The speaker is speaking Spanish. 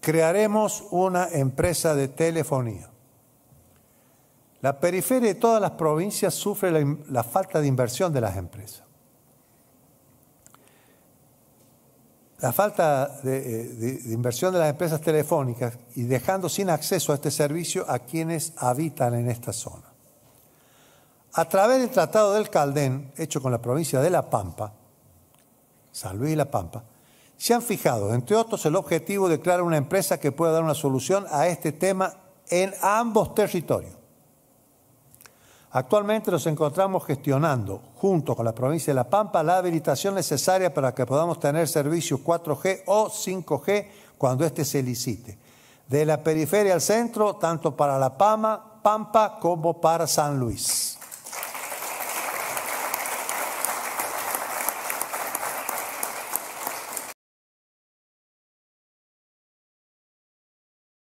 crearemos una empresa de telefonía. La periferia de todas las provincias sufre la, falta de inversión de las empresas. La falta eh, de, inversión de las empresas telefónicas y dejando sin acceso a este servicio a quienes habitan en esta zona. A través del Tratado del Caldén, hecho con la provincia de La Pampa, San Luis y La Pampa, se han fijado, entre otros, el objetivo de crear una empresa que pueda dar una solución a este tema en ambos territorios. Actualmente nos encontramos gestionando, junto con la provincia de La Pampa, la habilitación necesaria para que podamos tener servicios 4G o 5G cuando éste se licite. De la periferia al centro, tanto para La Pampa, Pampa como para San Luis.